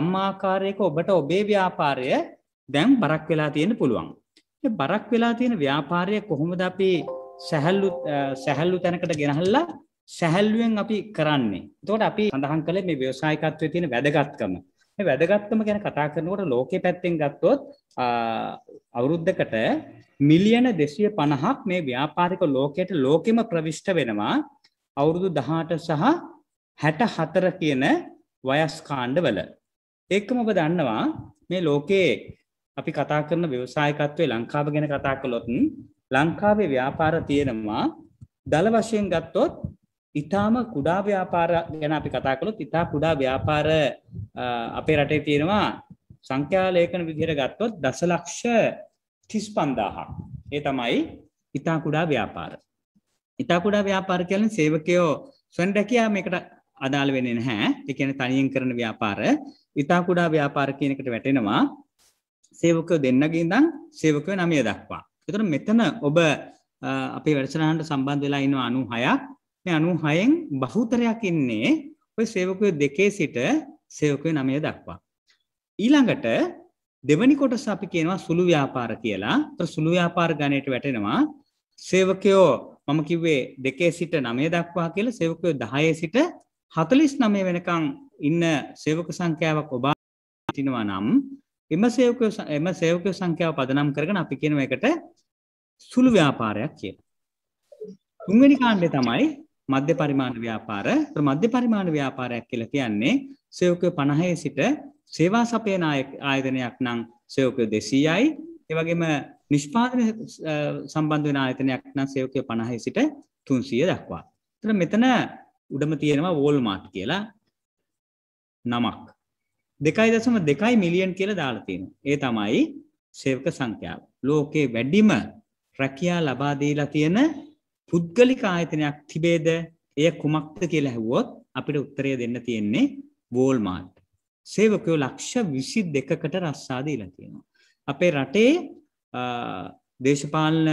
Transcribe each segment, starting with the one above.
අම්මාකාරයක ඔබට ඔබේ ව්‍යාපාරය දැන් බරක් වෙලා තියෙන පුළුවන්. බරක් වෙලා තියෙන ව්‍යාපාරය කොහොමද අපි සැහැල්ලු සැහැල්ලු තැනකට ගෙනහල්ලා සැහැල්ලුවෙන් අපි කරන්නේ. තෝට අපි සඳහන් කළ මේ ව්‍යවසායකත්වය තියෙන වැදගත්කම. මේ වැදගත්කම ගැන කතා කරනකොට ලෝකෙ පැත්තෙන් ගත්තොත් අවුරුද්ධකට මිලියන දෙසිය පණහක් මේ ව්‍යාපාරික ලෝකයට ලෝකෙම ප්‍රවිෂ්ට වෙනවා අවුරුදු දහට සහ හැට හතර කියන වයස්කාණ්ඩ වල එක්කම ඔබ දන්නවා මේ ලෝකයේ අපි කතා කරන ව්‍යවසායකත්වය ලංකාව ගැන කතා කළොතුන් ලංකාවේ ව්‍යාපාර තියෙනවා දළ වශයෙන් ගත්තොත් ඉතාම කුඩා ව්‍යාපාර ගැන අපි කතා කළොත් ඉතා කුඩා ව්‍යාපාර අපේ රටේ තියෙනවා සංඛ්‍යාලේකන විදිහට ගත්තොත් දසලක්ෂ තිස් පන්දාහක් ඒ තමයි ඉතා කුඩා ව්‍යාපාර ඉතා කුඩා ව්‍යාපාර කියලින් සේවකයෝ සොන්ඩැකයා මේකට අදාළ වෙන්නේ නැහැ. ඒ කියන්නේ තනියෙන් කරන ව්‍යාපාර ඉතා කුඩා ව්‍යාපාර කියන එකට වැටෙනවා. සේවකයෝ දෙන්නගේ ඉඳන් සේවකයෝ 9 දක්වා. ඒතර මෙතන ඔබ අපේ වැඩසටහනට සම්බන්ධ වෙලා ඉන්නවා 96ක්. මේ 96න් බහුතරයක් ඉන්නේ ඔය සේවකයෝ දෙකේ සිට සේවකයෝ 9 දක්වා. ඊළඟට දෙවනි කොටස අපි කියනවා සුළු ව්‍යාපාර කියලා. ඒතර සුළු ව්‍යාපාර ගණයට වැටෙනවා සේවකයෝ මම කිව්වේ දෙකේ සිට 9 දක්වා කියලා සේවකයෝ 10 සිට හතලිස් නමේ වෙනකං ඉන්න සේවක සංඛ්‍යාවක් ඔබා තිනවා නම් එම සේවක එම සේවක සංඛ්‍යාව පදනම් කරගෙන අපි කියන එකට සුළු ව්‍යාපාරයක් කියලා. තුන්වෙනි කාණ්ඩේ තමයි මධ්‍ය පරිමාණ ව්‍යාපාර. ඒතර මධ්‍ය පරිමාණ ව්‍යාපාරයක් කියලා කියන්නේ සේවක 50 සිට සේවා සපයන ආයතනයක් නම් සේවක 200යි. ඒ වගේම නිෂ්පාදන සම්බන්ධ වෙන ආයතනයක් නම් සේවක 50 සිට 300 දක්වා. ඒතර මෙතන උඩම තියෙනවා වෝල්මාට් කියලා නමක් දෙකයි දසම දෙකයි මිලියන් කියල දාලතියෙන ඒ තමයි සේවක සංඛ්‍යාව ලෝකේ වැඩිම රැකයා ලබාදීලා තියෙන පුද්ගලික ආයතනයක් තිබේද එය කුමක්ද කියලා හැවුවොත් අපිට උත්තරය දෙන්න තියෙන්නේ වෝල්මාට් සේවකයෝ ලක්ෂ විසි දෙකකට රස්සාදීලා තියෙනවා අපේ රටේ දේශපාලන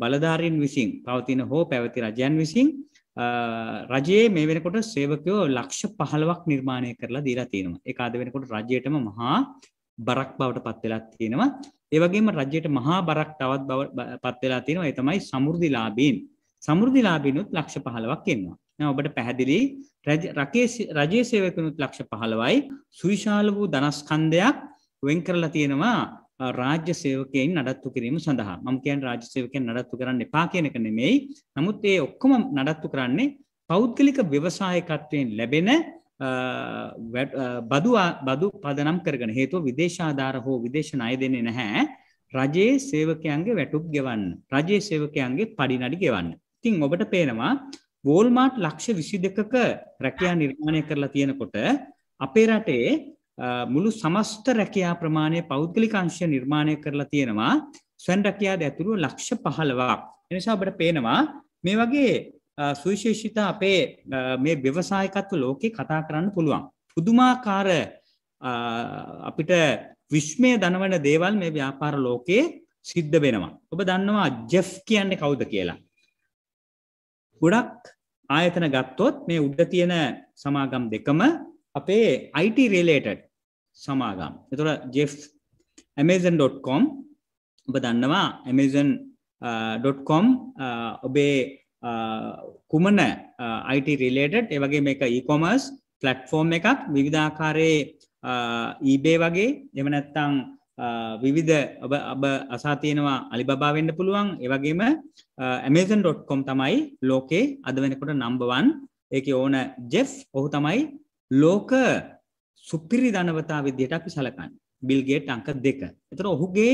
බලධාරීන් විසින් පවතින හෝ පැවති රජයන් විසින් රජයේ මේ වෙනකොට සේවකයෝ ලක්ෂ පහළවක් නිර්මාණය කරලා දීලා තියෙනවා එක අද වෙනකොට රජයටම මහා බරක් බවට පත්වෙලා තියෙනවා ඒවගේම රජයට මහා බරක් තවත් බව පත්වෙලා තියෙනවා එතමයි සමුෘදිලාබීන් සමුෘදිලාබිනුත් ලක්ෂ පහලවක් එන්නවා ඔබට පැහැදිලි රජයේ සේවකනුත් ලක්ෂ පහලවයි සුවිශාල වූ දනස්කන්දයක් වෙන් කරලා තියෙනවා රාජ්‍ය සේවකයන් නඩත්තු කිරීම සඳහා මකයන් රාජ්‍ය සේවකයන් නඩත්තු කරන්න එපා කියනක නෙමෙයි නමුත් ඒ ඔක්කොම නඩත්තු කරන්නේ පෞද්ගලික ව්‍යවසායකත්වයෙන් ලැබෙන බදු බදු පදනම් කරගෙන හේතුව විදේශාධාර හෝ විදේශ අය දෙන්නේ නැහැ රජයේ සේවකයන්ගේ වැටුප් ගෙවන්න රජයේ සේවකයන්ගේ පඩිනඩි ගෙවන්න තිං ඔබට පේනවා වෝල්මාට් ලක්ෂ විසි දෙකක රැකයා නිර්මාණය කරලා තියෙනකොට අපේ රටේ මුළු සමස්ත රැකයා ප්‍රමාණය පෞද්ගලිකංශය නිර්මාණය කරලා තියෙනවා ස්වන් රැකයාද ඇතුළු ලක්ෂ පහළවක් එනිසා ඔබට පේනවා මේ වගේ සුවිශේෂිත අපේ මේ ව්‍යවසායකත්ව ලෝකේ කතා කරන්න පුළුවන් පුදුමාකාර අපිට විශ්මය දනවන දේවල් මේ ව්‍යාපාර ලෝකයේ සිද්ධ වෙනවා ඔබ දන්නවා ජෙෆ් කියන්නේ කවුද කියලා ගොඩක් ආයතන ගත්තොත් මේ උඩ තියෙන සමාගම් දෙකම අපේ IT රිලේටඩ් සමාගම් එතුොට ජෙෆ් ඇමේසන්.කොම් ඔබ දන්නවා ඇමේසන්.කොම් uh, uh, ඔබේ uh, කුමන IT රිලේටඩ් ඒවගේ මේ e-කොමර්ස් පලට්ෆෝර්ම් එකක් විවිධාකාරයේ ඊබේ වගේ එමනැත්තං විවිධ ඔබ ඔබ අසා තියෙනවා අලිබාවෙන්න්න පුළුවන් ඒවගේම ඇමේසන්.කොම් තමයි ලෝකේ අද වෙනකොට නම්බවන් ඒක ඕන ජෙෆ් ඔහු තමයි ලෝක සුපිරි ධනවතා විදියට අපි සලකන්නේ. බිල් ගේට් අංක 2. ඒතර ඔහුගේ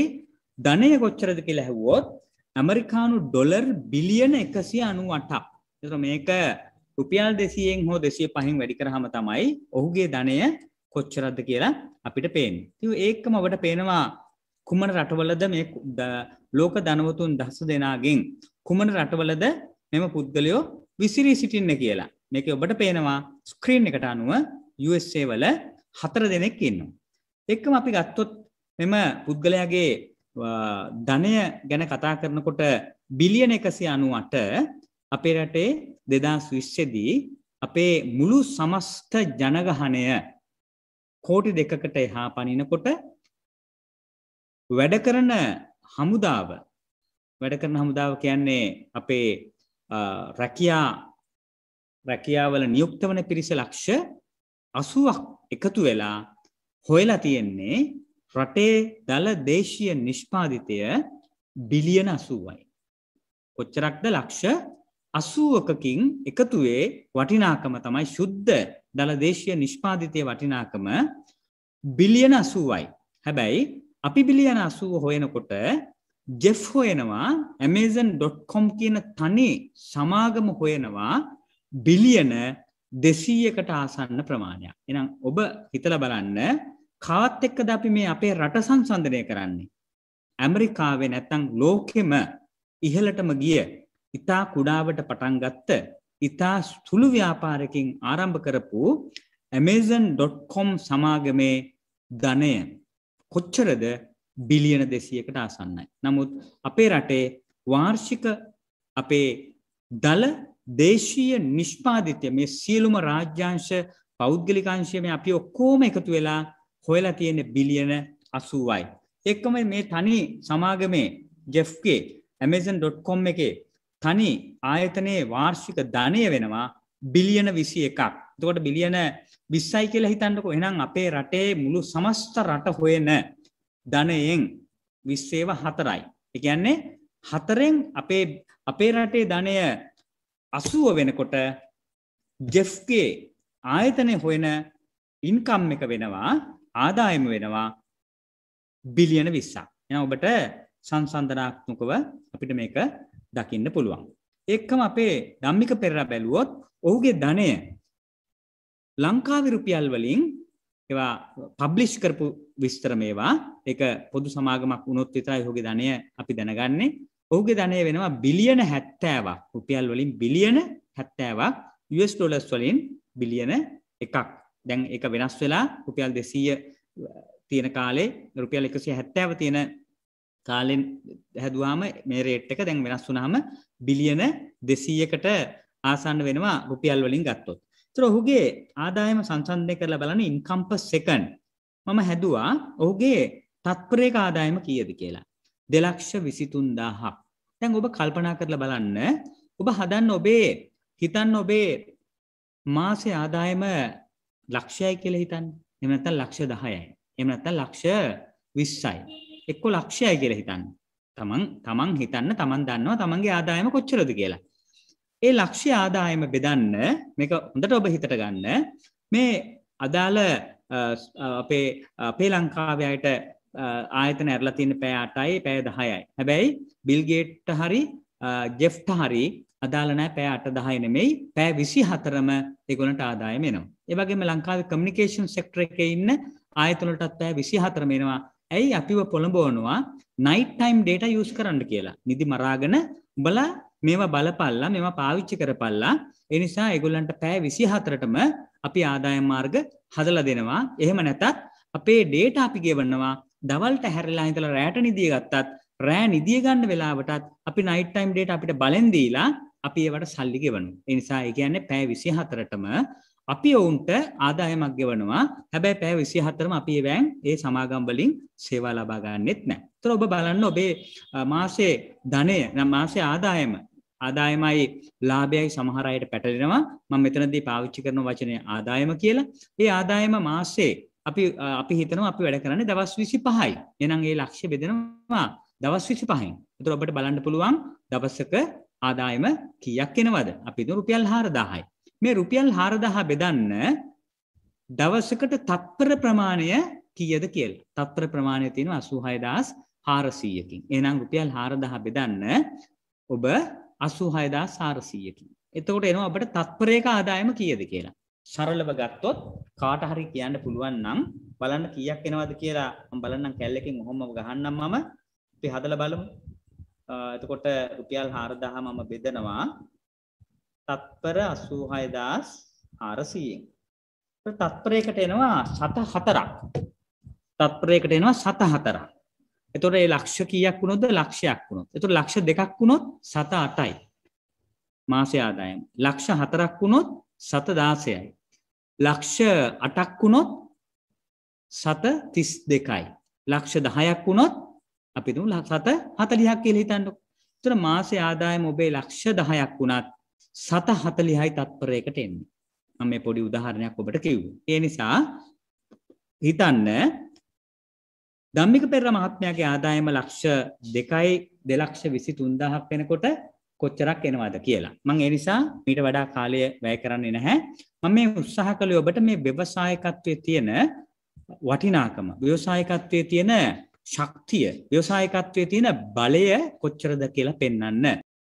ධනය කොච්චරද කියලා ඇහුවොත් ඇමරිකානු ඩොලර් බිලියන 198ක්. ඒතර මේක රුපියල් 200න් හෝ 205න් වැඩි කරාම තමයි ඔහුගේ ධනය කොච්චරද කියලා අපිට පේන්නේ. ඉතින් ඒකම අපිට පේනවා කුමන රටවලද මේ ලෝක ධනවතුන් දහස දෙනාගෙන් කුමන රටවලද මෙම පුද්ගලයෝ විසිරී සිටින්නේ කියලා. මේක ඔබට පේනවා ස්ක්‍රීන් එකට අනුව USA වල හතර දෙනෙක් ඉන්නවා. එක්කම අපි ගත්තොත් මෙම පුද්ගලයාගේ ධනය ගැන කතා කරනකොට බිලියන එකසි අනුවට අපේ රටේ දෙදස් විශ්ෂදී අපේ මුළු සමස්ත ජනගහනය කෝටි දෙකකට එහා පනිනකොට වැඩ කරන හමුදාව වැඩ කරන හමුදාව කියන්නේ අපේ රැකයා රැකියාවල නියුක්ත වන පිරිස ලක්ෂ අසුවක් එකතු වෙලා හොයලා තියෙන්නේ රටේ දළ දේශීය නිෂ්පාධිතය බිලියන අසුවයි. කොච්චරක්ද ලක්ෂ අසුවකකින් එකතුවේ වටිනාකම තමයි ශුද්ධ දළ දේශය නිෂ්පාධිතය වටිනාකම බිලියන අසුවයි. හැබැයි අපි බිලියන අසුව හොයනකොට ජෙෆ් හොයනවා ඇමේසන්.කොම් කියන තනි සමාගම හොයනවා බිලියන දෙසීයකට ආසන්න ප්‍රමාණයක්. එනම් ඔබ හිතල බලන්න කාත් එක්ක ද අපි මේ අපේ රට සංසන්ධනය කරන්නේ. ඇමරිකාවේ නැත්තං ලෝකෙම ඉහලටම ගිය ඉතා කුඩාවට පටන්ගත්ත ඉතා ස්තුළු ව්‍යාපාරකින් ආරම්භ කරපු Amazon.කොම් සමාගමේ ධනය කොච්චරද බිලියන දෙසියකට ආසන්නයි. නමුත් අපේ රටේ වාර්ෂික අපේ දළ දේශීය නිෂ්පාදිතය මේ සියලුම රාජ්‍යංශ පෞද්ගලිකංශය මේ අපි ඔක්කෝම එකතු වෙලා හොයලා තියෙන බිලියන 80යි. එක්කම මේ තනි සමාගමේ ජෙෆ්ගේ amazon.com එකේ තනි ආයතනයේ වාර්ෂික ධනය වෙනවා බිලියන 21ක්. එතකොට බිලියන 20යි කියලා හිතන්නකෝ. එහෙනම් අපේ රටේ මුළු සමස්ත රට හොයන ධනයෙන් 20 හතරයි. ඒ කියන්නේ හතරෙන් අපේ අපේ රටේ ධනය අසුව වෙනකොට ජෙෆ්ගේ ආයතනය හොයන ඉන්කම් එක වෙනවා ආදායම වෙනවා බිලියන විස්සා එන ඔබට සංසන්ධනාත්මකව අපිට මේක දකින්න පුළුවන්. එක්කම අපේ ධම්මික පෙරර බැලුවොත් ඔහුගේ ධනය ලංකාවි රුපියල් වලින් ඒවා පබ්ලිෂ් කරපු විස්තර මේවා එක පොදු සමාගමක් වුණොත් විතරයි ඔහුගේ ධනය අපි දැනගන්නේ ඔහුගේ ධනය වෙනවා බිලියන 70ක් රුපියල් වලින් බිලියන 70ක් US ඩොලර්ස් වලින් බිලියන 1ක් දැන් ඒක වෙනස් වෙලා රුපියල් 200 තියෙන කාලේ රුපියල් 170 තියෙන කාලෙන් හැදුවාම මේ රේට් එක දැන් වෙනස් වුනහම බිලියන 200කට ආසන්න වෙනවා රුපියල් වලින් ගත්තොත්. ඒතර ඔහුගේ ආදායම සංසන්දනය කරලා බලන ඉන්කම් per second මම හැදුවා ඔහුගේ තත්පරයක ආදායම කීයද කියලා. දෙලක්ෂ විසිතුන්දාහක් තැන් ඔබ කල්පනා කරලා බලන්න ඔබ හදන්න ඔබේ හිතන්න ඔබේ මාසය ආදායම ලක්ෂයයි කියල හිතන් එමනත ලක්ෂ දහයයි එමනත ලක්ෂ විස්සයි එක්කො ලක්ෂයයි කියල හිතන්න තමන් තමන් හිතන්න තමන් දන්නවා තමන්ගේ ආදායම කොච්චරද කියලා ඒ ලක්ෂ්‍ය ආදායම බෙදන්න මේක හොඳට ඔබ හිතට ගන්න මේ අදාළ අපේ අපේ ලංකාවයට ආයතන ඇරලා තියෙන පැය 8යි පැය 10යි. හැබැයි බිල් ගේට්ට හරි ජෙෆ්ට හරි අදාළ නැහැ පැය 8 10 නෙමෙයි පැය 24ම ඒගොල්ලන්ට ආදායම එනවා. ඒ වගේම ලංකාවේ කමියුනිකේෂන් සෙක්ටර් එකේ ඉන්න ආයතනවලටත් පැය 24ම එනවා. ඇයි අපිව පොළඹවනවා නයිට් ටයිම් ඩේටා යූස් කරන්න කියලා. නිදි මරාගෙන උඹලා මේවා බලපල්ලා මේවා පාවිච්චි කරපල්ලා ඒ නිසා ඒගොල්ලන්ට පැය 24ටම අපි ආදායම් මාර්ග හදලා දෙනවා. එහෙම නැතත් අපේ ඩේටා අපි ගෙවනවා දවල්ට හැරලා හිතලා රෑට නිදිය ගත්තත් රෑ නිදිය ගන්න වෙලාවටත් අපි නයිට් ටයිම් ඩේට අපිට බලෙන් දීලා අපි ඒවට සල්ලි ගෙවනු. ඒ නිසා ඒ කියන්නේ පැය 24ටම අපි ඔවුන්ට ආදායමක් ගෙවනවා. හැබැයි පැය 24ම අපි ඒවෙන් ඒ සමාගම් වලින් සේවා ලබා ගන්නෙත් නැහැ. ඒතර ඔබ බලන්න ඔබේ මාසේ ධනය මාසේ ආදායම ආදායමයි ලාභයයි සමහර අයට පැටලෙනවා. මම මෙතනදී පාවිච්චි කරන වචනේ ආදායම කියලා. ඒ ආදායම මාසේ අපි අපි හිතනවා අපි වැඩ කරන්න දවස් විසි පහයි එනම් ඒ ලක්ෂ බෙදෙනවා දවස් විසි පහයි තුර ඔබට බලන්න පුළුවන් දවසක ආදායම කියක් එනවද අපි රුපියල් හාරදාහයි මේ රුපියල් හාරදාහ බෙදන්න දවසකට තත්පර ප්‍රමාණය කියද කියල් තත්පර ප්‍රමාණය තියෙන අසූහයදස් හාරසීයකින් එනම් රුපියල් හාරදාහ බෙදන්න ඔබ අසූහයදා සාරසීයකින් එතකොට එනවා අපට තත්පරයක ආදායම කියද කියලා සරලව ගත්තොත් කාට හරි කියන්න පුළුවන් නම් බලන්න කීයක් එනවද කියලා මම බලන්නම් කැල් එකෙන් ඔහොම ගහන්නම් මම අපි හදලා බලමු එතකොට රුපියල් 4000 මම බෙදනවා තත්පර 86400 න් තත්පරයකට එනවා 74ක් තත්පරයකට එනවා 74ක් එතකොට ඒ ලක්ෂ කීයක් වුණොත්ද ලක්ෂයක් වුණොත් එතකොට ලක්ෂ දෙකක් වුණොත් 78යි මාසය ආදායම ලක්ෂ හතරක් වුණොත් 716යි ලක්ෂ අටක් වුණොත් සත තිස් දෙකයි. ලක්ෂ දහයක් වුණොත් අපිතු සත හතලිහක් කියල හිතන්නක් තුර මාසය ආදායම ඔබේ ලක්ෂ දහයක් වුණත් සත හතලිහයි තත්පරයකට එන්නේ. මම මේ පොඩි උදාහරණයක් ඔබට කිව්. ඒ නිසා හිතන්න දම්මික පෙර මහත්මයාගේ ආදායම ලක්ෂ දෙකයි දෙලක්ෂ විසි තුන්දහක් වෙනකොට කොච්චරක් එනවාද කියලා. මං ඒ නිසා මීට වඩා කාලය වැය කරන්නේ නැහැ. මම මේ උත්සාහ කළේ ඔබට මේ ව්‍යවසායකත්වයේ තියෙන වටිනාකම, ව්‍යවසායකත්වයේ තියෙන ශක්තිය, ව්‍යවසායකත්වයේ තියෙන බලය කොච්චරද කියලා පෙන්වන්න.